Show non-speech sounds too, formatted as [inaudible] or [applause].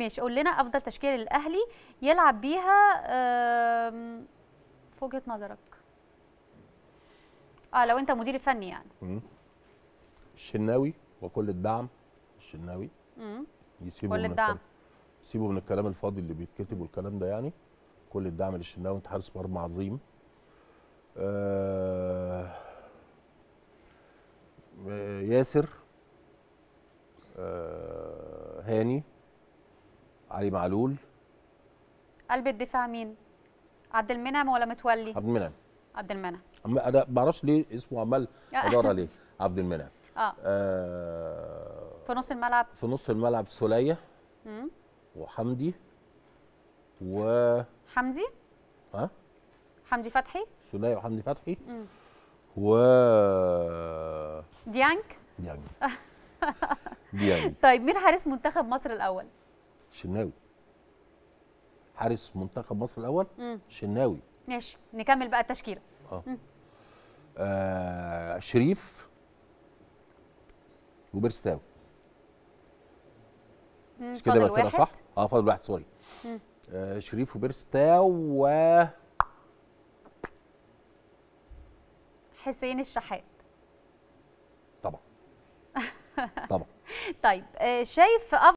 ماشي قول لنا افضل تشكيله للاهلي يلعب بيها في وجهه نظرك اه لو انت مدير فني يعني الشناوي وكل الدعم الشناوي يسيبه كل الدعم سيبه من الكلام الفاضي اللي بيتكتب والكلام ده يعني كل الدعم للشناوي انت حارس مرمى عظيم آه, آه، ياسر آه هاني علي معلول قلب الدفاع مين؟ عبد المنعم ولا متولي؟ عبد المنعم عبد المنعم انا ما اعرفش ليه اسمه عمال آه. ادور [laughs] عليه عبد المنعم آه. آه في نص الملعب في نص الملعب سوليه وحمدي و حمدي؟ ها؟ حمدي فتحي سوليه وحمدي فتحي و ديانج ديانج [laughs] ديانج طيب مين حارس منتخب مصر الاول؟ شناوي حارس منتخب مصر الاول شناوي ماشي نكمل بقى التشكيله اه, آه شريف وبرستاو مش كده بقى صح اه فاضل واحد سوري آه شريف وبرستاو و حسين الشحات طبعا [laughs] طبعا طيب آه، شايف